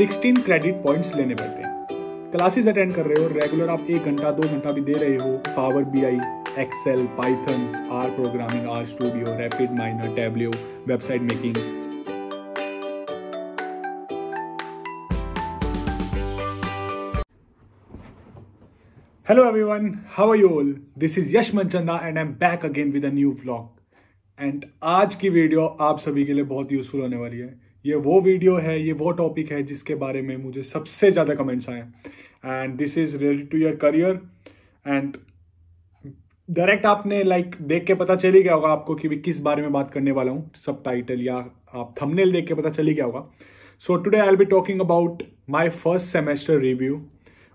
Sixteen credit points लेने पड़ते हैं क्लासेस अटेंड कर रहे हो रेगुलर आप एक घंटा दो घंटा भी दे रहे हो Power B I Excel Python R programming are studio rapid minor Tableau website making Hello everyone, how are you all? This is Yash Manchanda and I'm back again with a new blog and आज की video आप सभी के लिए बहुत useful होने वाली है ये वो वीडियो है ये वो टॉपिक है जिसके बारे में मुझे सबसे ज़्यादा कमेंट्स आए and this is related to your career and direct आपने लाइक like, देख के पता चल ही गया होगा आपको कि मैं किस बारे में बात करने वाला हूँ सब टाइटल या आप थंबनेल देख के पता चल ही गया होगा so today I be talking about my first semester review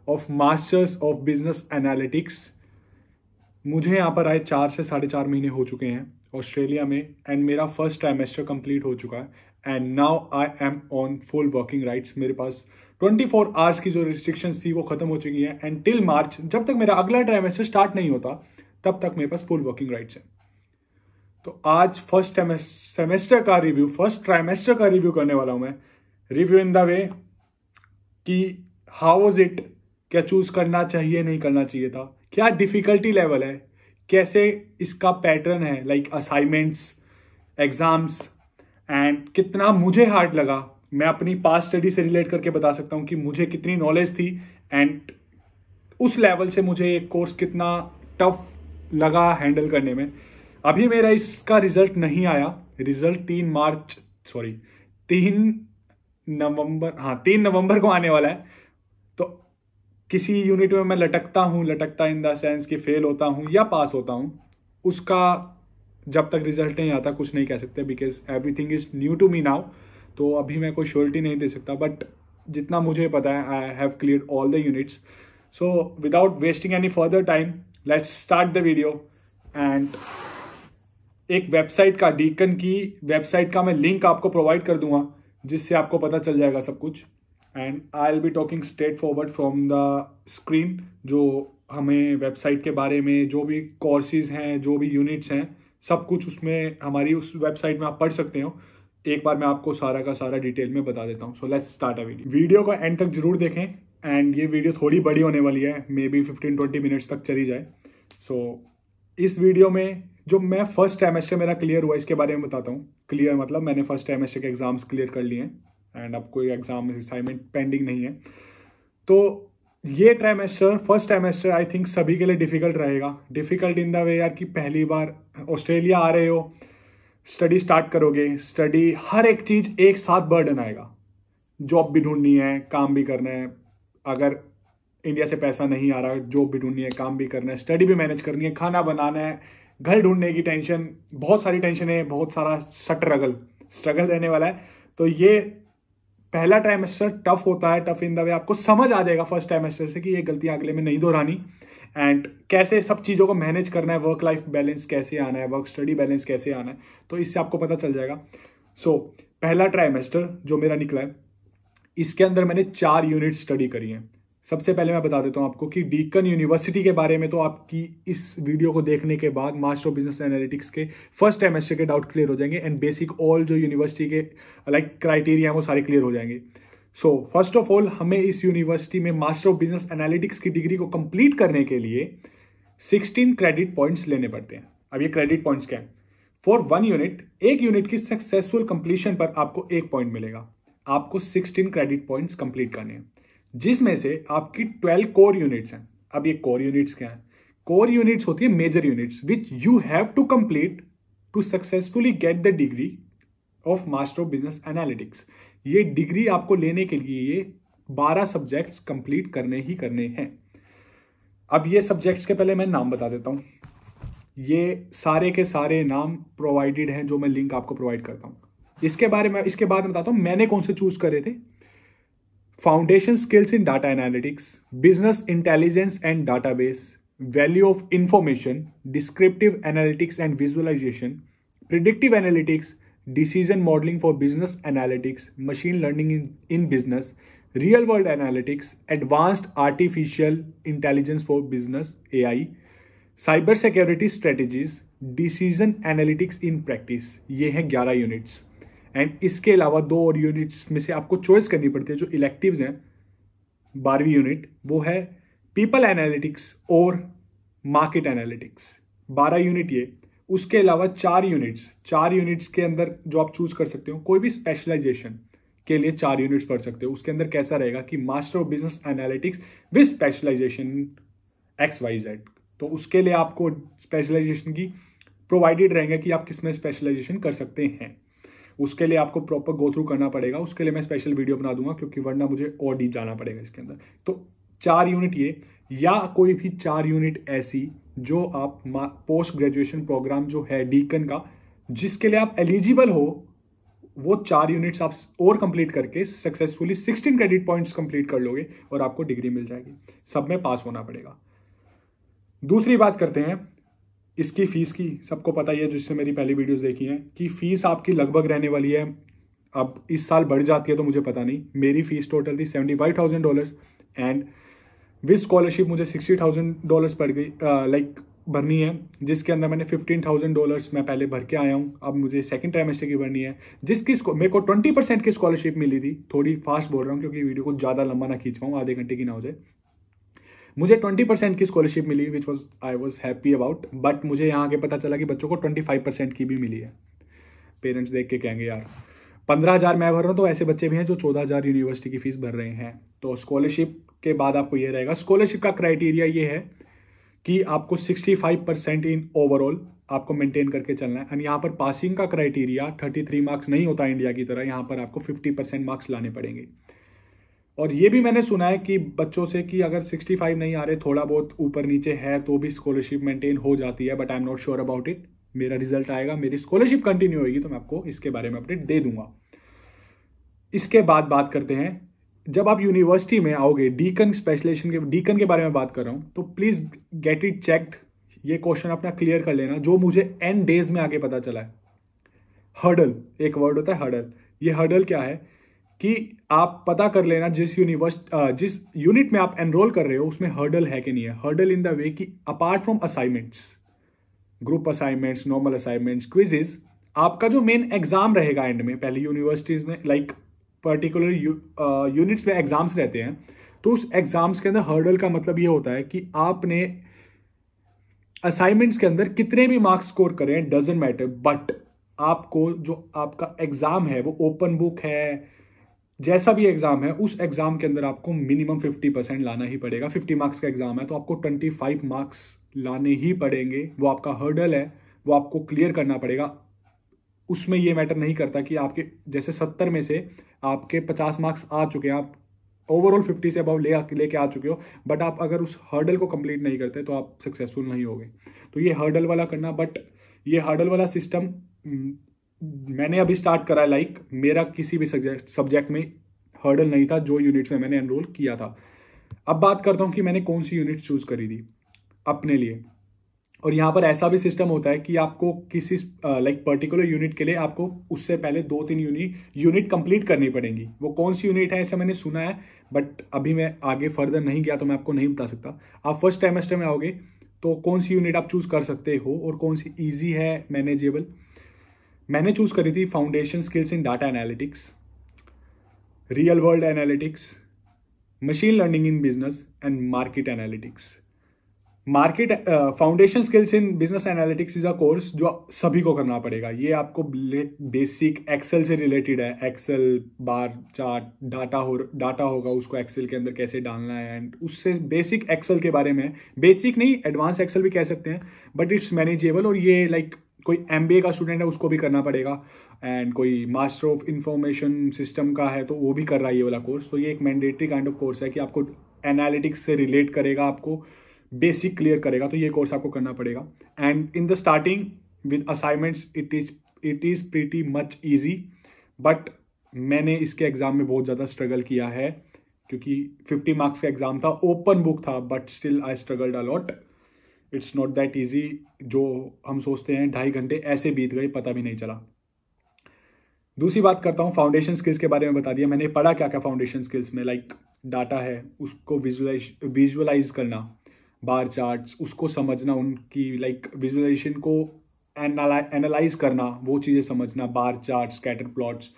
of masters of business analytics मुझे यहाँ पर आए चार से साढ़े चार महीने हो चुके हैं ऑस्ट्रेलिया में एंड मेरा फर्स्ट ट्राइमेस्टर कंप्लीट हो चुका है and now I am on full working rights मेरे पास 24 फोर आवर्स की जो रिस्ट्रिक्शन थी वो खत्म हो चुकी है एंड टिल मार्च जब तक मेरा अगला ट्राइमेस्टर स्टार्ट नहीं होता तब तक मेरे पास फुल वर्किंग राइट्स हैं तो आज फर्स्ट सेमेस्टर का रिव्यू फर्स्ट ट्राइमेस्टर का रिव्यू करने वाला हूं मैं रिव्यू इन द वे कि हाउ वॉज इट क्या चूज करना चाहिए नहीं करना चाहिए था क्या डिफिकल्टी लेवल है कैसे इसका पैटर्न है लाइक असाइनमेंट्स एग्जाम्स एंड कितना मुझे हार्ड लगा मैं अपनी पास स्टडी से रिलेट करके बता सकता हूँ कि मुझे कितनी नॉलेज थी एंड उस लेवल से मुझे ये कोर्स कितना टफ लगा हैंडल करने में अभी मेरा इसका रिजल्ट नहीं आया रिजल्ट तीन मार्च सॉरी तीन नवंबर हाँ तीन नवंबर को आने वाला है तो किसी यूनिट में मैं लटकता हूँ लटकता इन द सेंस कि फेल होता हूँ या पास होता हूँ उसका जब तक रिजल्ट नहीं आता कुछ नहीं कह सकते because everything is new to me now तो अभी मैं कोई श्योरिटी नहीं दे सकता बट जितना मुझे पता है I have clear all the units so without wasting any further time let's start the video and एक वेबसाइट का डीकन की वेबसाइट का मैं लिंक आपको प्रोवाइड कर दूंगा जिससे आपको पता चल जाएगा सब कुछ and I'll be talking straightforward from the screen जो हमें वेबसाइट के बारे में जो भी कोर्सेज हैं जो भी यूनिट्स हैं सब कुछ उसमें हमारी उस वेबसाइट में आप पढ़ सकते हो एक बार मैं आपको सारा का सारा डिटेल में बता देता हूँ so let's start a video video को एंड तक जरूर देखें एंड ये वीडियो थोड़ी बड़ी होने वाली है maybe fifteen twenty minutes तक चली जाए सो so, इस वीडियो में जो मैं फर्स्ट सेमेस्टर मेरा क्लियर हुआ इसके बारे में बताता हूँ क्लियर मतलब मैंने फर्स्ट सेमेस्टर के एग्ज़ाम्स क्लियर कर लिए हैं एंड अब कोई एग्ज़ाम असाइनमेंट पेंडिंग नहीं है तो ये trimester first trimester I think सभी के लिए डिफिकल्ट रहेगा डिफिकल्ट इन द वे यार कि पहली बार ऑस्ट्रेलिया आ रहे हो स्टडी स्टार्ट करोगे स्टडी हर एक चीज एक साथ बर्डन आएगा जॉब भी ढूंढनी है काम भी करना है अगर इंडिया से पैसा नहीं आ रहा जॉब भी ढूंढनी है काम भी करना है स्टडी भी मैनेज करनी है खाना बनाना है घर ढूंढने की टेंशन बहुत सारी टेंशन है बहुत सारा स्ट्रगल स्ट्रगल रहने वाला है तो ये पहला ट्राइमेस्टर टफ होता है टफ इन द वे आपको समझ आ जाएगा फर्स्ट ट्राइमेस्टर से कि ये गलती अगले में नहीं दोहरानी एंड कैसे सब चीज़ों को मैनेज करना है वर्क लाइफ बैलेंस कैसे आना है वर्क स्टडी बैलेंस कैसे आना है तो इससे आपको पता चल जाएगा सो so, पहला ट्राइमेस्टर जो मेरा निकला है इसके अंदर मैंने चार यूनिट स्टडी करी हैं सबसे पहले मैं बता देता हूं आपको कि डीकन यूनिवर्सिटी के बारे में तो आपकी इस वीडियो को देखने के बाद मास्टर ऑफ बिजनेस एनालिटिक्स के फर्स्ट सेमेस्टर के डाउट क्लियर हो जाएंगे एंड बेसिक ऑल जो यूनिवर्सिटी के लाइक क्राइटेरिया हैं वो सारे क्लियर हो जाएंगे सो फर्स्ट ऑफ ऑल हमें इस यूनिवर्सिटी में मास्टर ऑफ बिजनेस एनालिटिक्स की डिग्री को कंप्लीट करने के लिए सिक्सटीन क्रेडिट पॉइंट्स लेने पड़ते हैं अब ये क्रेडिट पॉइंट्स क्या है फॉर वन यूनिट एक यूनिट की सक्सेसफुल कंप्लीशन पर आपको एक पॉइंट मिलेगा आपको सिक्सटीन क्रेडिट पॉइंट्स कंप्लीट करने हैं जिसमें से आपकी ट्वेल्व कोर यूनिट्स हैं अब ये कोर यूनिट्स क्या है कोर यूनिट्स होती है major units which you have to complete to successfully get the degree of master of business analytics ये डिग्री आपको लेने के लिए ये बारह सब्जेक्ट्स कंप्लीट करने ही करने हैं अब ये सब्जेक्ट्स के पहले मैं नाम बता देता हूँ ये सारे के सारे नाम प्रोवाइडेड हैं जो मैं लिंक आपको प्रोवाइड करता हूँ इसके बारे में इसके बाद में बताता हूँ मैंने कौन से चूज करे थे foundation skills in data analytics, business intelligence and database, value of information, descriptive analytics and visualization, predictive analytics, decision modeling for business analytics, machine learning in, in business, real world analytics, advanced artificial intelligence for business AI, cyber security strategies, decision analytics in practice. ये हैं 11 units and इसके अलावा दो और units में से आपको choice करनी पड़ती है जो इलेक्टिव्स हैं बारहवीं यूनिट वो है पीपल एनालिटिक्स और मार्केट एनालिटिक्स बारह यूनिट ये उसके अलावा चार यूनिट्स चार यूनिट्स के अंदर जो आप चूज कर सकते हो कोई भी स्पेशलाइजेशन के लिए चार यूनिट्स पढ़ सकते हो उसके अंदर कैसा रहेगा कि master of business analytics with specialization X Y Z तो उसके लिए आपको स्पेशलाइजेशन की प्रोवाइडेड रहेंगे कि आप किस में स्पेशलाइजेशन कर सकते हैं उसके लिए आपको प्रॉपर गो थ्रू करना पड़ेगा उसके लिए मैं स्पेशल वीडियो बना दूंगा क्योंकि वरना मुझे और डीप जाना पड़ेगा इसके अंदर तो चार यूनिट ये या कोई भी चार यूनिट ऐसी जो आप पोस्ट ग्रेजुएशन प्रोग्राम जो है डीकन का जिसके लिए आप एलिजिबल हो वो चार यूनिट्स आप और कंप्लीट करके successfully sixteen credit points complete कर लोगे और आपको डिग्री मिल जाएगी सब में पास होना पड़ेगा दूसरी बात करते हैं इसकी फ़ीस की सबको पता ही है जिससे मेरी पहली वीडियोस देखी हैं कि फ़ीस आपकी लगभग रहने वाली है अब इस साल बढ़ जाती है तो मुझे पता नहीं मेरी फ़ीस टोटल थी seventy five thousand dollars and with scholarship मुझे सिक्सटी थाउजेंड डॉलर्स पड़ गई लाइक भरनी है जिसके अंदर मैंने फिफ्टीन थाउजेंड डॉलर्स मैं पहले भर के आया हूँ अब मुझे सेकंड ट्राइमेस्टर की भरनी है जिसकी मेरे को ट्वेंटी परसेंट की स्कॉलरशिप मिली थी थोड़ी फास्ट बोल रहा हूँ क्योंकि वीडियो को ज़्यादा लंबा ना खींच पाऊँ आधे घंटे की ना हो जाए मुझे ट्वेंटी परसेंट की स्कॉलरशिप मिली which was I was happy about but मुझे यहाँ आगे पता चला कि बच्चों को ट्वेंटी फाइव परसेंट की भी मिली है पेरेंट्स देख के कहेंगे यार पंद्रह हज़ार मैं भर रहा हूँ तो ऐसे बच्चे भी हैं जो चौदह हज़ार यूनिवर्सिटी की फ़ीस भर रहे हैं तो स्कॉलरशिप के बाद आपको ये रहेगा स्कॉलरशिप का क्राइटेरिया ये है कि आपको sixty five percent in overall आपको मेंटेन करके चलना है एंड यहाँ पर पासिंग का क्राइटेरिया थर्टी थ्री मार्क्स नहीं होता इंडिया की तरह यहाँ पर आपको फिफ्टी परसेंट मार्क्स लाने पड़ेंगे और ये भी मैंने सुना है कि बच्चों से कि अगर 65 नहीं आ रहे थोड़ा बहुत ऊपर नीचे है तो भी स्कॉलरशिप मेंटेन हो जाती है but I am not sure about it मेरा रिजल्ट आएगा मेरी स्कॉलरशिप कंटिन्यू होगी तो मैं आपको इसके बारे में अपडेट दे दूंगा इसके बाद बात करते हैं जब आप यूनिवर्सिटी में आओगे डीकन स्पेशलाइजेशन के डीकन के बारे में बात कर रहा हूँ तो प्लीज़ गेट इट चेक्ड ये क्वेश्चन अपना क्लियर कर लेना जो मुझे एन डेज में आगे पता चला है हर्डल एक वर्ड होता है हर्डल ये हर्डल क्या है कि आप पता कर लेना जिस यूनिवर्स जिस यूनिट में आप एनरोल कर रहे हो उसमें हर्डल है कि नहीं है हर्डल इन द वे कि apart from assignments group assignments normal assignments quizzes आपका जो मेन एग्जाम रहेगा एंड में पहले यूनिवर्सिटीज में लाइक पर्टिकुलर यूनिट्स में एग्जाम्स रहते हैं तो उस एग्जाम्स के अंदर हर्डल का मतलब ये होता है कि आपने असाइनमेंट्स के अंदर कितने भी मार्क्स स्कोर करें डजेंट मैटर बट आपको जो आपका एग्जाम है वो ओपन बुक है जैसा भी एग्जाम है उस एग्जाम के अंदर आपको मिनिमम फिफ्टी परसेंट लाना ही पड़ेगा फिफ्टी मार्क्स का एग्जाम है तो आपको ट्वेंटी फाइव मार्क्स लाने ही पड़ेंगे वो आपका हर्डल है वो आपको क्लियर करना पड़ेगा उसमें ये मैटर नहीं करता कि आपके जैसे सत्तर में से आपके पचास मार्क्स आ चुके हैं आप ओवरऑल फिफ्टी से अबाउ ले लेके आ चुके हो बट आप अगर उस हर्डल को कंप्लीट नहीं करते तो आप सक्सेसफुल नहीं होगे तो ये हर्डल वाला करना बट ये हर्डल वाला सिस्टम मैंने अभी स्टार्ट करा लाइक मेरा किसी भी सब्जेक्ट सब्जेक्ट में हर्डल नहीं था जो यूनिट्स में मैंने एनरोल किया था अब बात करता हूँ कि मैंने कौन सी यूनिट चूज़ करी थी अपने लिए और यहाँ पर ऐसा भी सिस्टम होता है कि आपको किसी लाइक पर्टिकुलर यूनिट के लिए आपको उससे पहले दो तीन यूनिट यूनिट कंप्लीट करनी पड़ेंगी वो कौन सी यूनिट है ऐसा मैंने सुना है बट अभी मैं आगे फर्दर नहीं गया तो मैं आपको नहीं बता सकता आप फर्स्ट सेमेस्टर में आओगे तो कौन सी यूनिट आप चूज़ कर सकते हो और कौन सी ईजी है मैनेजेबल मैंने चूज़ करी थी foundation skills in data analytics real world analytics machine learning in business and market analytics market foundation skills in business analytics is a course जो सभी को करना पड़ेगा ये आपको बेसिक एक्सेल से रिलेटेड है एक्सेल बार चार्ट डाटा हो डाटा होगा उसको एक्सेल के अंदर कैसे डालना है एंड उससे बेसिक एक्सेल के बारे में बेसिक नहीं एडवांस एक्सेल भी कह सकते हैं बट इट्स मैनेजेबल और ये लाइक like, कोई एम का स्टूडेंट है उसको भी करना पड़ेगा एंड कोई मास्टर ऑफ इंफॉर्मेशन सिस्टम का है तो वो भी कर रहा है ये वाला कोर्स तो ये एक मैंडेटरी काइंड ऑफ कोर्स है कि आपको एनालिटिक्स से रिलेट करेगा आपको बेसिक क्लियर करेगा तो ये कोर्स आपको करना पड़ेगा and in the starting with assignments it is it is pretty much easy but मैंने इसके एग्ज़ाम में बहुत ज़्यादा स्ट्रगल किया है क्योंकि 50 मार्क्स का एग्ज़ाम था ओपन बुक था but still I struggled a lot it's not that easy जो हम सोचते हैं ढाई घंटे ऐसे बीत गए पता भी नहीं चला दूसरी बात करता हूँ फाउंडेशन स्किल्स के बारे में बता दिया मैंने पढ़ा क्या क्या फाउंडेशन स्किल्स में लाइक like, डाटा है उसको विजुलाइज विजुअलाइज करना बार चार्ट्स उसको समझना उनकी लाइक like, विजुलाइजेशन को एनालाइज करना वो चीज़ें समझना bar charts scatter plots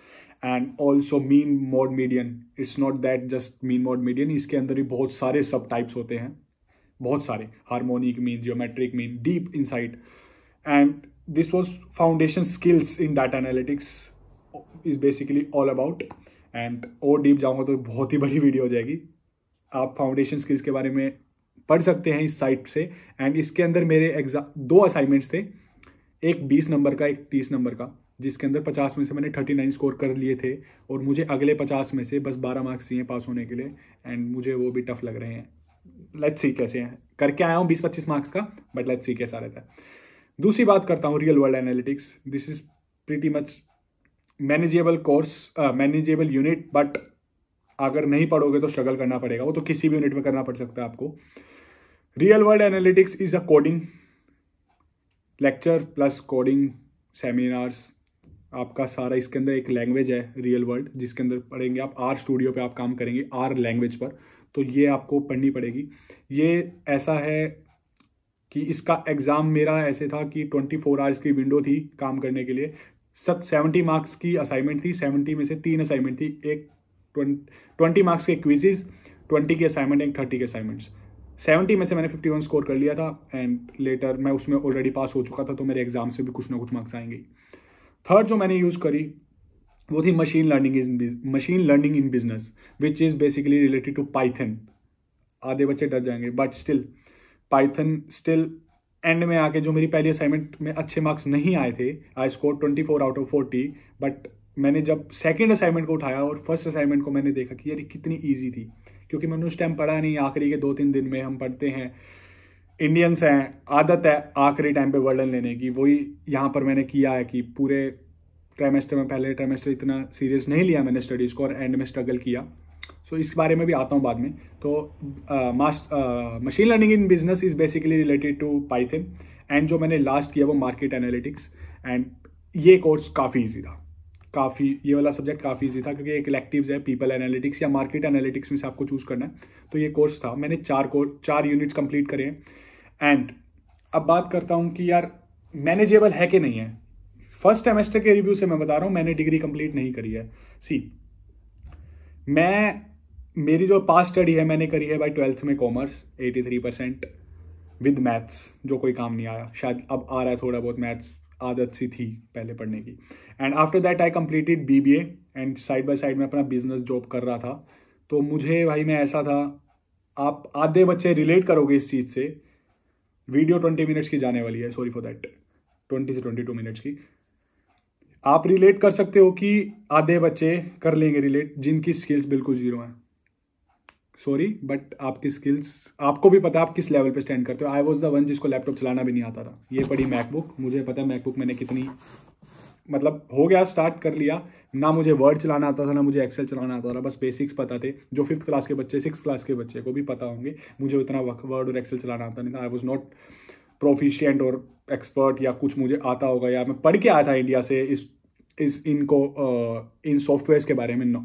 and also mean mode median it's not that just mean mode median इसके अंदर भी बहुत सारे सब टाइप्स होते हैं बहुत सारे harmonic mean geometric mean deep insight and this was foundation skills in data analytics is basically all about and और डीप जाऊँगा तो बहुत ही बड़ी वीडियो हो जाएगी आप फाउंडेशन स्किल्स के बारे में पढ़ सकते हैं इस साइट से एंड इसके अंदर मेरे एग्जाम दो असाइनमेंट्स थे एक बीस नंबर का एक तीस नंबर का जिसके अंदर पचास में से मैंने थर्टी नाइन स्कोर कर लिए थे और मुझे अगले पचास में से बस बारह मार्क्स चाहिए पास होने के लिए एंड मुझे वो भी टफ लग रहे हैं लेट्स सी कैसे हैं करके आया हूँ बीस पच्चीस मार्क्स का बट लेट्स सी कैसा रहता है दूसरी बात करता हूँ real world analytics this is pretty much manageable course manageable unit but अगर नहीं पढ़ोगे तो स्ट्रगल करना पड़ेगा वो तो किसी भी यूनिट में करना पड़ सकता है आपको real world analytics is a coding lecture plus coding seminars आपका सारा इसके अंदर एक लैंग्वेज है रियल वर्ल्ड जिसके अंदर पढ़ेंगे आप आर स्टूडियो पे आप काम करेंगे आर लैंग्वेज पर तो ये आपको पढ़नी पड़ेगी ये ऐसा है कि इसका एग्ज़ाम मेरा ऐसे था कि 24 फोर आवर्स की विंडो थी काम करने के लिए सत सेवेंटी मार्क्स की असाइनमेंट थी सेवेंटी में से तीन असाइनमेंट थी एक ट्वेंटी मार्क्स के क्विजेज ट्वेंटी के असाइनमेंट एंड थर्टी के असाइनमेंट्स सेवेंटी में से मैंने फिफ्टी वन स्कोर कर लिया था एंड लेटर मैं उसमें ऑलरेडी पास हो चुका था तो मेरे एग्जाम से भी कुछ ना कुछ मार्क्स आएंगे थर्ड जो मैंने यूज़ करी वो थी machine learning in machine learning in business which is basically related to Python आधे बच्चे डर जाएंगे but still Python still end में आके जो मेरी पहली असाइनमेंट में अच्छे मार्क्स नहीं आए थे I score twenty four out of forty but मैंने जब सेकेंड असाइनमेंट को उठाया और फर्स्ट असाइनमेंट को मैंने देखा कि यार कितनी ईजी थी क्योंकि मैंने उस टाइम पढ़ा नहीं आखिरी के दो तीन दिन में हम पढ़ते हैं इंडियंस हैं आदत है आखिरी टाइम पे वर्डन लेने की वही यहाँ पर मैंने किया है कि पूरे ट्राइमेस्टर में पहले ट्राइमेस्टर इतना सीरियस नहीं लिया मैंने स्टडीज़ को और एंड में स्ट्रगल किया सो so, इस बारे में भी आता हूँ बाद में तो machine learning in business is basically related to Python and जो मैंने लास्ट किया वो मार्केट एनालिटिक्स एंड ये कोर्स काफ़ी ईजी था काफ़ी ये वाला सब्जेक्ट काफ़ी ईजी था क्योंकि एक इलेक्टिव है पीपल एनालिटिक्स या मार्केट एनालिटिक्स में से आपको चूज़ करना है तो ये कोर्स था मैंने चार कोर्स चार यूनिट्स कंप्लीट करे हैं एंड अब बात करता हूँ कि यार मैनेजेबल है कि नहीं है फर्स्ट सेमेस्टर के रिव्यू से मैं बता रहा हूं मैंने डिग्री कंप्लीट नहीं करी है सी मैं मेरी जो पास स्टडी है मैंने करी है बाई ट्वेल्थ में commerce three percent with maths जो कोई काम नहीं आया शायद अब आ रहा है थोड़ा बहुत मैथ्स आदत सी थी पहले पढ़ने की and after that I completed B B and side by side में अपना बिजनेस जॉब कर रहा था तो मुझे भाई मैं ऐसा था आप आधे बच्चे रिलेट करोगे इस चीज़ से वीडियो ट्वेंटी मिनट्स की जाने वाली है सॉरी फॉर दैट ट्वेंटी से ट्वेंटी टू मिनट्स की आप रिलेट कर सकते हो कि आधे बच्चे कर लेंगे रिलेट जिनकी स्किल्स बिल्कुल जीरो हैं सॉरी बट आपकी स्किल्स आपको भी पता है आप किस लेवल पे स्टैंड करते हो आई वॉज द वन जिसको लैपटॉप चलाना भी नहीं आता था ये पड़ी मैकबुक मुझे पता है मैकबुक मैंने कितनी मतलब हो गया स्टार्ट कर लिया ना मुझे वर्ड चलाना आता था ना मुझे एक्सेल चलाना आता था बस बेसिक्स पता थे जो फिफ्थ क्लास के बच्चे सिक्स क्लास के बच्चे को भी पता होंगे मुझे उतना वर्ड और एक्सेल चलाना आता नहीं था आई वॉज नॉट प्रोफिशियंट और एक्सपर्ट या कुछ मुझे आता होगा या मैं पढ़ के आया था इंडिया से इस इस इनको इन सॉफ्टवेयर्स के बारे में नो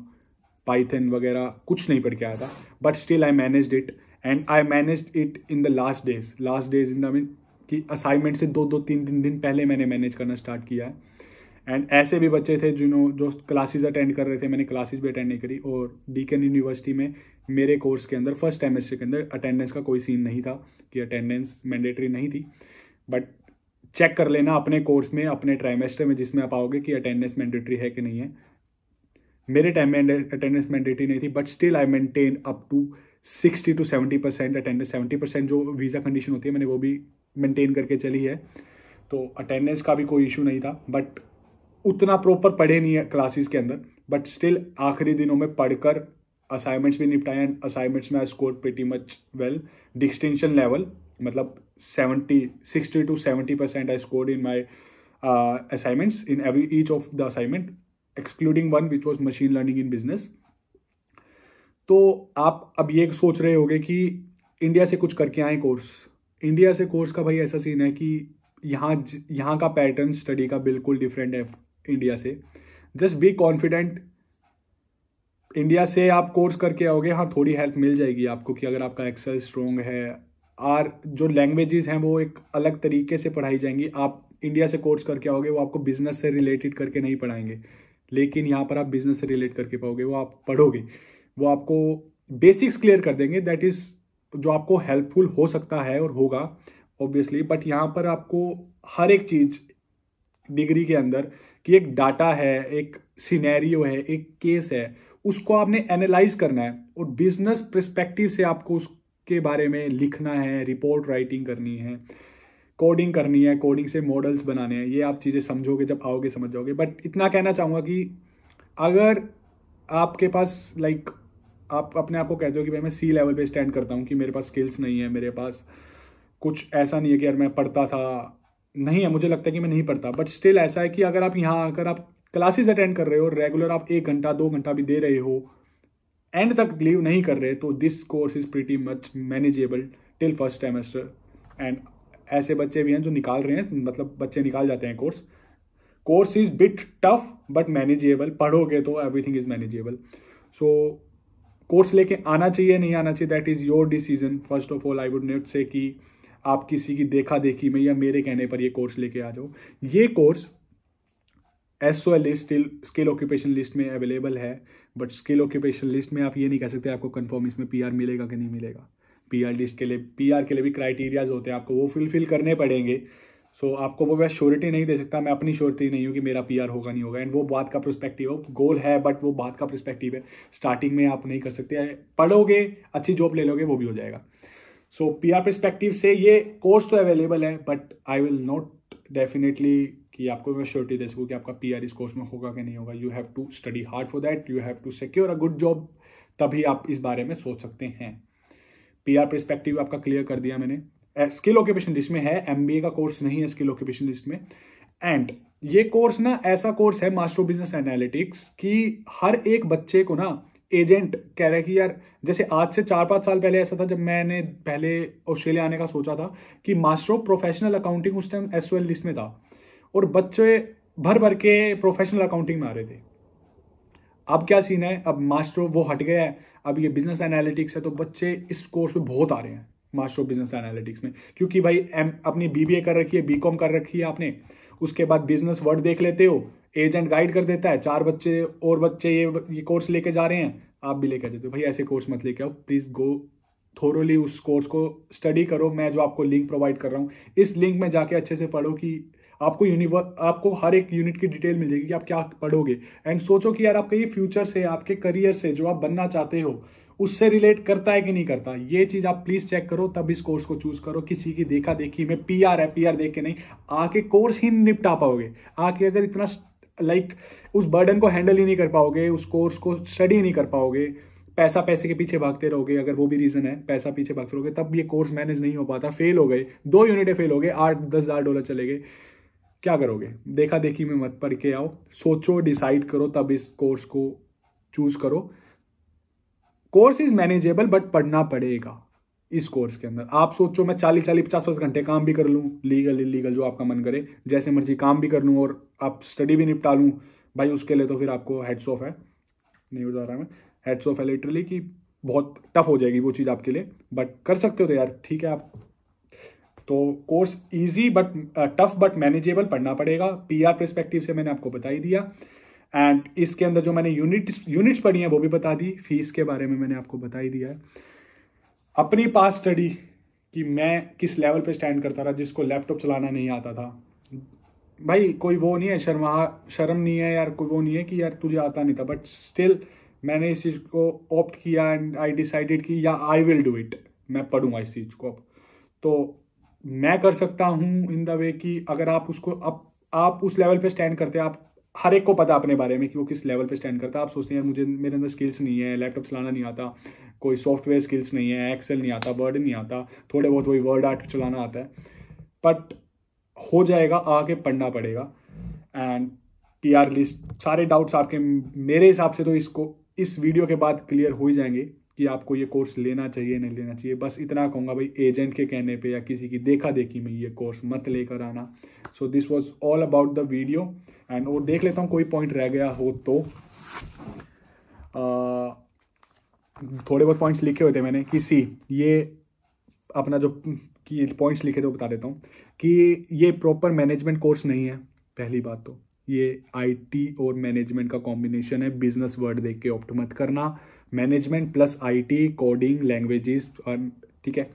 पाइथन वगैरह कुछ नहीं पढ़ के आया था but still I manage it and I manage it in the last days last days in the mean कि असाइनमेंट से दो दो तीन तीन दिन पहले मैंने मैनेज करना स्टार्ट किया है एंड ऐसे भी बच्चे थे जिन्हों जो क्लासेस अटेंड कर रहे थे मैंने क्लासेस भी अटेंड नहीं करी और डीकेन यूनिवर्सिटी में मेरे कोर्स के अंदर फर्स्ट सेमेस्टर के अंदर अटेंडेंस का कोई सीन नहीं था कि अटेंडेंस मैंडेटरी नहीं थी बट चेक कर लेना अपने कोर्स में अपने ट्राइमेस्टर में जिसमें आप आओगे कि अटेंडेंस मैंडेटरी है कि नहीं है मेरे टाइम में अटेंडेंस मैंडेटरी नहीं थी but still I maintain up to sixty to seventy percent attendance seventy percent जो वीज़ा कंडीशन होती है मैंने वो भी मेंटेन करके चली है तो अटेंडेंस का भी कोई इशू नहीं था बट उतना प्रॉपर पढ़े नहीं है क्लासेस के अंदर बट स्टिल आखिरी दिनों में पढ़कर असाइनमेंट्स भी निपटाए असाइनमेंट्स में I score pretty much well distinction level मतलब 70 60 to 70 percent i scored in my uh, assignments in every each of the assignment excluding one which was machine learning in business तो आप अब ये सोच रहे होगे कि इंडिया से कुछ करके आए कोर्स इंडिया से कोर्स का भाई ऐसा सीन है कि यहाँ यहाँ का पैटर्न स्टडी का बिल्कुल डिफरेंट है इंडिया से जस्ट बी कॉन्फिडेंट इंडिया से आप कोर्स करके आओगे हाँ थोड़ी हेल्प मिल जाएगी आपको कि अगर आपका एक्सेल स्ट्रॉन्ग है आर जो लैंग्वेजेस हैं वो एक अलग तरीके से पढ़ाई जाएंगी आप इंडिया से कोर्स करके आओगे वो आपको बिजनेस से रिलेटेड करके नहीं पढ़ाएंगे लेकिन यहाँ पर आप बिजनेस से रिलेट करके पाओगे वो आप पढ़ोगे वो आपको बेसिक्स क्लियर कर देंगे दैट इज़ जो आपको हेल्पफुल हो सकता है और होगा ऑब्वियसली बट यहाँ पर आपको हर एक चीज़ डिग्री के अंदर कि एक डाटा है एक सिनेरियो है एक केस है उसको आपने एनालाइज करना है और बिजनेस प्रस्पेक्टिव से आपको उस के बारे में लिखना है रिपोर्ट राइटिंग करनी है कोडिंग करनी है कोडिंग से मॉडल्स बनाने हैं ये आप चीज़ें समझोगे जब आओगे समझ जाओगे बट इतना कहना चाहूँगा कि अगर आपके पास लाइक आप अपने आप को कहते हो कि भाई मैं सी लेवल पे स्टैंड करता हूँ कि मेरे पास स्किल्स नहीं है मेरे पास कुछ ऐसा नहीं है कि यार मैं पढ़ता था नहीं है मुझे लगता है कि मैं नहीं पढ़ता बट स्टिल ऐसा है कि अगर आप यहाँ आकर आप क्लासेस अटेंड कर रहे हो रेगुलर आप एक घंटा दो घंटा भी दे रहे हो एंड तक लीव नहीं कर रहे तो this course is pretty much manageable till first semester and ऐसे बच्चे भी हैं जो निकाल रहे हैं मतलब बच्चे निकाल जाते हैं course course is bit tough but manageable पढ़ोगे तो everything is manageable so course लेके आना चाहिए नहीं आना चाहिए that is your decision first of all I would net से कि आप किसी की देखा देखी में या मेरे कहने पर ये कोर्स लेके आ जाओ ये course S O L still skill occupation list में अवेलेबल है बट स्किल ऑक्यूपेशन लिस्ट में आप ये नहीं कह सकते आपको कन्फर्म इसमें पी मिलेगा कि नहीं मिलेगा पी लिस्ट के लिए पी के लिए भी क्राइटेरियाज होते हैं आपको वो फुलफिल करने पड़ेंगे सो so, आपको वो मैं श्योरिटी नहीं दे सकता मैं अपनी श्योरिटी नहीं हूँ कि मेरा पीआर होगा नहीं होगा एंड वो बात का प्रोस्पेक्टिव है गोल है बट वो बात का प्रोस्पेक्टिव है स्टार्टिंग में आप नहीं कर सकते पढ़ोगे अच्छी जॉब ले लोगे वो भी हो जाएगा सो पी आर से ये कोर्स तो अवेलेबल है but I will not definitely कि आपको मैं श्योरिटी दे सकूँ कि आपका पी आर इस कोर्स में होगा कि नहीं होगा you have to study hard for that you have to secure a good job तभी आप इस बारे में सोच सकते हैं पी आर परस्पेक्टिव आपका क्लियर कर दिया मैंने स्किल ऑक्यूपेशन लिस्ट में है एम बी ए का कोर्स नहीं है स्किल ऑक्यूपेशन लिस्ट में एंड ये कोर्स ना ऐसा कोर्स है मास्टर बिजनेस एनालिटिक्स कि हर एक बच्चे को ना एजेंट कह रहा है कि यार जैसे आज से चार पाँच साल पहले ऐसा था जब मैंने पहले ऑस्ट्रेलिया आने का सोचा था कि मास्टर ऑफ प्रोफेशनल अकाउंटिंग उस टाइम एस लिस्ट में था और बच्चे भर भर के प्रोफेशनल अकाउंटिंग में आ रहे थे अब क्या सीन है अब मास्टर वो हट गया है अब ये बिजनेस एनालिटिक्स है तो बच्चे इस कोर्स में बहुत आ रहे हैं मास्टर ऑफ बिजनेस एनालिटिक्स में क्योंकि भाई एम अपनी बीबीए कर रखी है बीकॉम कर रखी है आपने उसके बाद बिजनेस वर्ड देख लेते हो एजेंट गाइड कर देता है चार बच्चे और बच्चे ये ये कोर्स लेके जा रहे हैं आप भी लेके जाते हो भाई ऐसे कोर्स मत लेके आओ प्लीज़ गो थोरोली उस कोर्स को स्टडी करो मैं जो आपको लिंक प्रोवाइड कर रहा हूँ इस लिंक में जाके अच्छे से पढ़ो कि आपको यूनिवर्स आपको हर एक यूनिट की डिटेल मिल जाएगी कि आप क्या पढ़ोगे एंड सोचो कि यार आपका ये फ्यूचर से आपके करियर से जो आप बनना चाहते हो उससे रिलेट करता है कि नहीं करता ये चीज़ आप प्लीज़ चेक करो तब इस कोर्स को चूज़ करो किसी की देखा देखी में पी आर है पी आर देख के नहीं आके कोर्स ही निपटा पाओगे आके अगर इतना लाइक like, उस बर्डन को हैंडल ही नहीं कर पाओगे उस कोर्स को स्टडी नहीं कर पाओगे पैसा पैसे के पीछे भागते रहोगे अगर वो भी रीज़न है पैसा पीछे भागते रहोगे तब ये कोर्स मैनेज नहीं हो पाता फेल हो गए दो यूनिटें फेल हो गए आठ दस हज़ार डॉलर चले गए क्या करोगे देखा देखी में मत पढ़ के आओ सोचो डिसाइड करो तब इस कोर्स को चूज करो कोर्स इज मैनेजेबल बट पढ़ना पड़ेगा इस कोर्स के अंदर आप सोचो मैं चालीस चालीस पचास पचास घंटे काम भी कर लूँ लीगल इलीगल जो आपका मन करे जैसे मर्जी काम भी कर लूँ और आप स्टडी भी निपटा लूँ भाई उसके लिए तो फिर आपको हेड्स ऑफ है नहीं बता रहा मैं हेड्स ऑफ है लिटरली कि बहुत टफ हो जाएगी वो चीज़ आपके लिए बट कर सकते हो तो यार ठीक है आप तो course easy but tough but manageable पढ़ना पड़ेगा पीआर पर्सपेक्टिव से मैंने आपको बता ही दिया एंड इसके अंदर जो मैंने यूनिट्स यूनिट्स पढ़ी हैं वो भी बता दी फीस के बारे में मैंने आपको बता ही दिया है अपनी पास स्टडी कि मैं किस लेवल पे स्टैंड करता रहा जिसको लैपटॉप चलाना नहीं आता था भाई कोई वो नहीं है शर्मा शर्म नहीं है यार कोई वो नहीं है कि यार तुझे आता नहीं था बट स्टिल मैंने इस चीज़ को ऑप्ट किया एंड आई डिसाइडेड कि या आई विल डू इट मैं पढ़ूंगा इस चीज़ को अब तो मैं कर सकता हूँ इन द वे कि अगर आप उसको आप आप उस लेवल पे स्टैंड करते हैं आप हर एक को पता अपने बारे में कि वो किस लेवल पे स्टैंड करता है आप सोचते हैं मुझे मेरे अंदर स्किल्स नहीं है लैपटॉप चलाना नहीं आता कोई सॉफ्टवेयर स्किल्स नहीं है एक्सेल नहीं आता वर्ड नहीं आता थोड़े बहुत वही वर्ड आर्ट चलाना आता है बट हो जाएगा आके पढ़ना पड़ेगा एंड पी लिस्ट सारे डाउट्स आपके मेरे हिसाब से तो इसको इस वीडियो के बाद क्लियर हो ही जाएंगे कि आपको ये कोर्स लेना चाहिए नहीं लेना चाहिए बस इतना कहूँगा भाई एजेंट के कहने पे या किसी की देखा देखी में ये कोर्स मत लेकर आना so this was all about the video and और देख लेता हूँ कोई पॉइंट रह गया हो तो आ, थोड़े बहुत पॉइंट्स लिखे हुए थे मैंने कि सी ये अपना जो कि पॉइंट्स लिखे थे वो बता देता हूँ कि ये प्रॉपर मैनेजमेंट कोर्स नहीं है पहली बात तो ये आईटी और मैनेजमेंट का कॉम्बिनेशन है बिजनेस वर्ड देख के ऑप्ट मत करना management plus IT coding languages ठीक है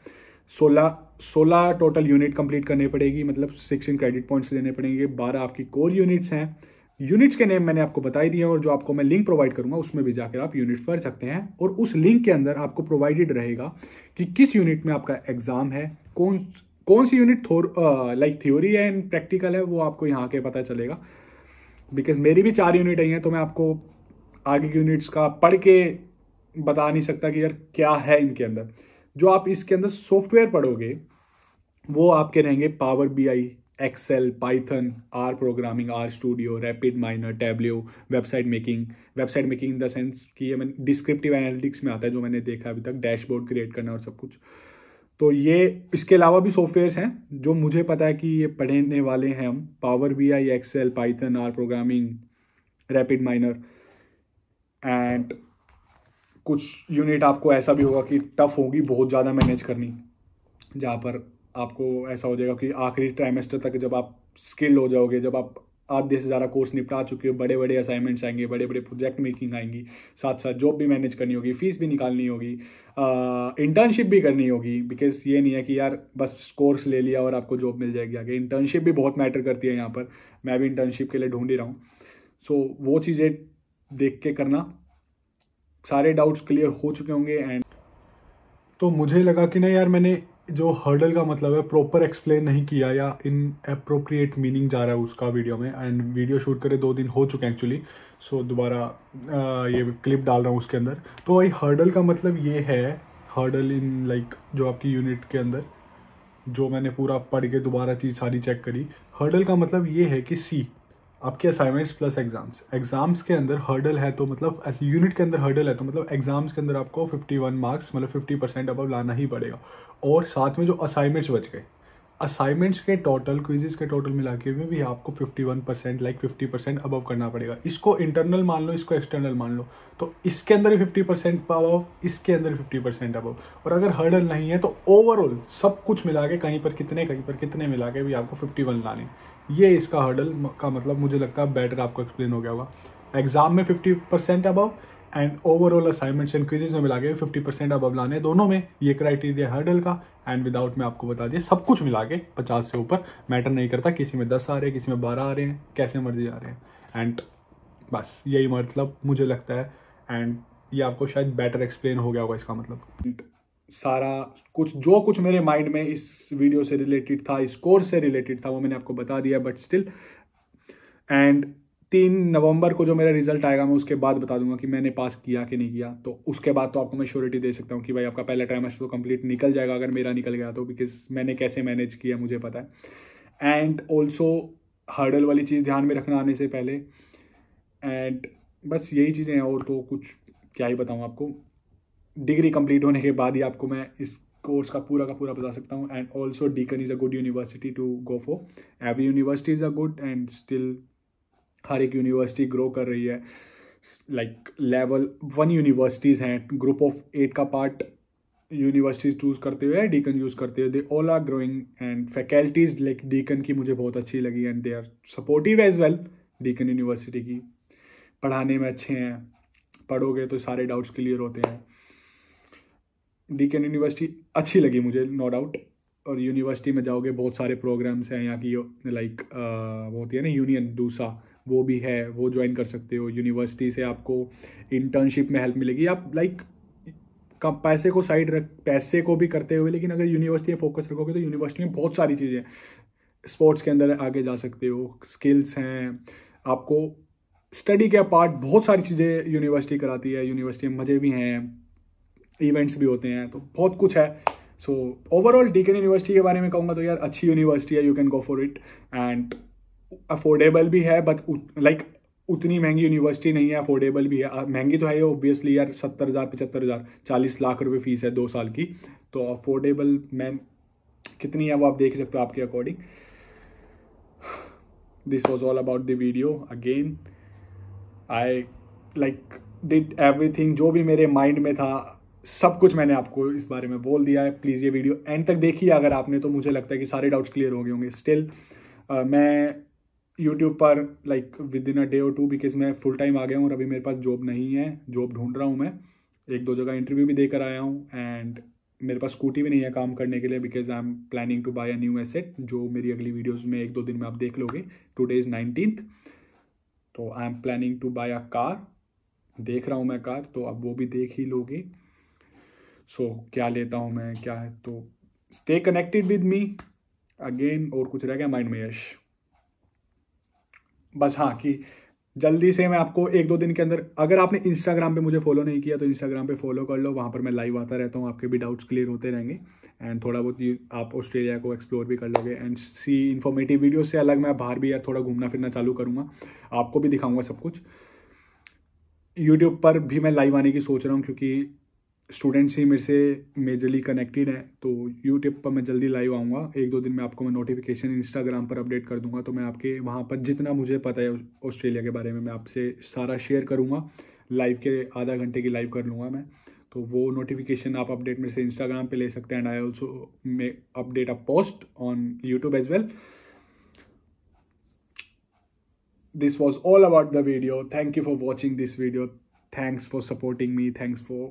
सोलह सोलह टोटल यूनिट कंप्लीट करने पड़ेगी मतलब सिक्सटीन क्रेडिट पॉइंट्स देने पड़ेंगे बारह आपकी कोर यूनिट्स हैं यूनिट्स के नेम मैंने आपको बताई दिए हैं और जो आपको मैं लिंक प्रोवाइड करूंगा उसमें भी जाकर आप यूनिट्स भर सकते हैं और उस लिंक के अंदर आपको प्रोवाइडेड रहेगा कि किस यूनिट में आपका एग्जाम है कौन कौन सी यूनिट लाइक थ्योरी है एंड प्रैक्टिकल है वो आपको यहाँ के पता चलेगा बिकॉज मेरी भी चार यूनिट आई हैं तो मैं आपको आगे की यूनिट्स का पढ़ के बता नहीं सकता कि यार क्या है इनके अंदर जो आप इसके अंदर सॉफ्टवेयर पढ़ोगे वो आपके रहेंगे power B I Excel Python R programming are studio rapid minor Tableau website making website making in the sense कि ये मैंने डिस्क्रिप्टिव एनालिटिक्स में आता है जो मैंने देखा अभी तक डैशबोर्ड क्रिएट करना और सब कुछ तो ये इसके अलावा भी सॉफ्टवेयर्स हैं जो मुझे पता है कि ये पढ़ने वाले हैं हम power B I Excel Python R programming rapid miner and कुछ यूनिट आपको ऐसा भी होगा कि टफ़ होगी बहुत ज़्यादा मैनेज करनी जहाँ पर आपको ऐसा हो जाएगा कि आखिरी ट्राइमेस्टर तक जब आप स्किल हो जाओगे जब आप आधे से ज़्यादा कोर्स निपटा चुके हो बड़े बड़े असाइनमेंट्स आएंगे बड़े बड़े प्रोजेक्ट मेकिंग आएंगी साथ साथ जॉब भी मैनेज करनी होगी फीस भी निकालनी होगी इंटर्नशिप भी करनी होगी बिकॉज ये नहीं है कि यार बस कोर्स ले लिया और आपको जॉब मिल जाएगी आगे इंटर्नशिप भी बहुत मैटर करती है यहाँ पर मैं भी इंटर्नशिप के लिए ढूंढ ही रहा हूँ सो so, वो चीज़ें देख के करना सारे डाउट्स क्लियर हो चुके होंगे एंड तो मुझे लगा कि ना यार मैंने जो हर्डल का मतलब है प्रॉपर एक्सप्लेन नहीं किया या इन अप्रोप्रिएट मीनिंग जा रहा है उसका वीडियो में एंड वीडियो शूट करे दो दिन हो चुके हैं एक्चुअली सो दोबारा ये क्लिप डाल रहा हूँ उसके अंदर तो भाई हर्डल का मतलब ये है हर्डल इन लाइक जो आपकी यूनिट के अंदर जो मैंने पूरा पढ़ के दोबारा चीज़ सारी चेक करी हर्डल का मतलब ये है कि सी आपके असाइनमेंट्स प्लस एग्जाम्स एग्जाम्स के अंदर हर्डल है तो मतलब यूनिट के अंदर हर्डल है तो मतलब एग्जाम्स के अंदर आपको 51 मार्क्स मतलब 50 परसेंट अब लाना ही पड़ेगा और साथ में जो असाइनमेंट्स बच गए असाइनमेंट्स के टोटल क्विजेस के टोटल मिला के भी आपको 51 परसेंट लाइक 50 परसेंट अबव करना पड़ेगा इसको इंटरनल मान लो इसको एक्सटर्नल मान लो तो इसके अंदर भी 50 परसेंट अबव इसके अंदर 50 परसेंट अबव और अगर हर्डल नहीं है तो ओवरऑल सब कुछ मिला के कहीं पर कितने कहीं पर कितने मिला के भी आपको 51 लाने ये इसका हर्डल का मतलब मुझे लगता है बेटर आपको एक्सप्लेन हो गया होगा एग्जाम में fifty percent above and overall assignments and quizzes में मिला के फिफ्टी परसेंट अबव लाने दोनों में ये क्राइटेरिया हर्डल का एंड विदाउट में आपको बता दिया सब कुछ मिला के पचास से ऊपर मैटर नहीं करता किसी में दस आ रहे हैं किसी में बारह आ रहे हैं कैसे मर्जी आ रहे हैं एंड बस यही मतलब मुझे लगता है एंड ये आपको शायद बेटर एक्सप्लेन हो गया होगा इसका मतलब सारा कुछ जो कुछ मेरे माइंड में इस वीडियो से रिलेटेड था इस कोर्स से रिलेटेड था वो मैंने आपको बता दिया बट स्टिल एंड तीन नवंबर को जो मेरा रिजल्ट आएगा मैं उसके बाद बता दूंगा कि मैंने पास किया कि नहीं किया तो उसके बाद तो आपको मैं श्योरिटी दे सकता हूँ कि भाई आपका पहला ट्राइमेस्टर तो कंप्लीट निकल जाएगा अगर मेरा निकल गया तो बिकॉज मैंने कैसे मैनेज किया मुझे पता है एंड ऑल्सो हर्डल वाली चीज़ ध्यान में रखना आने से पहले एंड बस यही चीज़ें हैं और तो कुछ क्या ही बताऊँ आपको डिग्री कंप्लीट होने के बाद ही आपको मैं इस कोर्स का पूरा का पूरा बता सकता हूँ and also Deakin is a good university to go for every university is a good and still हर एक यूनिवर्सिटी ग्रो कर रही है लाइक लेवल वन यूनिवर्सिटीज़ हैं ग्रुप ऑफ एट का पार्ट यूनिवर्सिटीज चूज़ करते हुए डीकन यूज़ करते हुए they all are growing and faculties like Deakin की मुझे बहुत अच्छी लगी and they are supportive as well Deakin university की पढ़ाने में अच्छे हैं पढ़ोगे तो सारे डाउट्स क्लियर होते हैं डीकेन यूनिवर्सिटी अच्छी लगी मुझे नो डाउट और यूनिवर्सिटी में जाओगे बहुत सारे प्रोग्राम्स हैं यहाँ की लाइक वो होती है ना यूनियन दूसरा वो भी है वो ज्वाइन कर सकते हो यूनिवर्सिटी से आपको इंटर्नशिप में हेल्प मिलेगी आप लाइक कम पैसे को साइड रख पैसे को भी करते हुए लेकिन अगर यूनिवर्सिटी में फोकस रखोगे तो यूनिवर्सिटी में बहुत सारी चीज़ें स्पोर्ट्स के अंदर आगे जा सकते हो स्किल्स हैं आपको स्टडी के अपार्ट बहुत सारी चीज़ें यूनिवर्सिटी कराती है यूनिवर्सिटी में मज़े भी हैं इवेंट्स भी होते हैं तो बहुत कुछ है सो ओवरऑल डी यूनिवर्सिटी के बारे में कहूँगा तो यार अच्छी यूनिवर्सिटी है you can go for it and affordable भी है बट लाइक उतनी महंगी यूनिवर्सिटी नहीं है अफोर्डेबल भी है महंगी तो है ये ओब्वियसली यार सत्तर हज़ार पचहत्तर हज़ार चालीस लाख रुपए फीस है दो साल की तो अफोर्डेबल मैन कितनी है वो आप देख सकते हो आपके according this was all about the video again I like did everything जो भी मेरे माइंड में था सब कुछ मैंने आपको इस बारे में बोल दिया है प्लीज़ ये वीडियो एंड तक देखिए अगर आपने तो मुझे लगता है कि सारे डाउट्स क्लियर हो गए होंगे स्टिल uh, मैं यूट्यूब पर like within a day और टू बिकॉज मैं फुल टाइम आ गया हूँ और अभी मेरे पास जॉब नहीं है जॉब ढूंढ रहा हूँ मैं एक दो जगह इंटरव्यू भी देकर आया हूँ एंड मेरे पास स्कूटी भी नहीं है काम करने के लिए because I am planning to buy a new asset जो मेरी अगली वीडियोस में एक दो दिन में आप देख लोगे टू डेज नाइनटीन्थ तो I am planning to buy a car देख रहा हूँ मैं कार तो अब वो भी देख ही लोगे सो so, क्या लेता हूँ मैं क्या है तो stay connected with me again और कुछ रह गया माइंड में यश बस हाँ कि जल्दी से मैं आपको एक दो दिन के अंदर अगर आपने इंस्टाग्राम पे मुझे फॉलो नहीं किया तो इंस्टाग्राम पे फॉलो कर लो वहाँ पर मैं लाइव आता रहता हूँ आपके भी डाउट्स क्लियर होते रहेंगे एंड थोड़ा बहुत आप ऑस्ट्रेलिया को एक्सप्लोर भी कर लोगे एंड सी इन्फॉर्मेटिव वीडियो से अलग मैं बाहर भी यार थोड़ा घूमना फिरना चालू करूँगा आपको भी दिखाऊँगा सब कुछ यूट्यूब पर भी मैं लाइव आने की सोच रहा हूँ क्योंकि स्टूडेंट्स ही मेरे से मेजरली कनेक्टेड हैं तो यूट्यूब पर मैं जल्दी लाइव आऊँगा एक दो दिन में आपको मैं नोटिफिकेशन इंस्टाग्राम पर अपडेट कर दूंगा तो मैं आपके वहाँ पर जितना मुझे पता है ऑस्ट्रेलिया के बारे में मैं आपसे सारा शेयर करूँगा लाइव के आधा घंटे की लाइव कर लूँगा मैं तो वो नोटिफिकेशन आप अपडेट मेरे से इंस्टाग्राम पर ले सकते हैं and I also may update a post on YouTube as well this was all about the video thank you for watching this video thanks for supporting me thanks for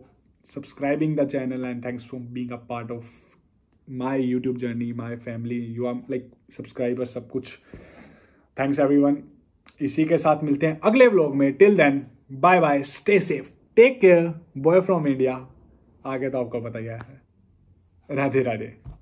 subscribing the channel and thanks for being a part of my YouTube journey, my family. You are like subscribers sab kuch Thanks everyone. इसी के साथ मिलते हैं अगले vlog में. Till then, bye bye. Stay safe. Take care. Boy from India. आगे तो आपको पता गया है. राधे राधे.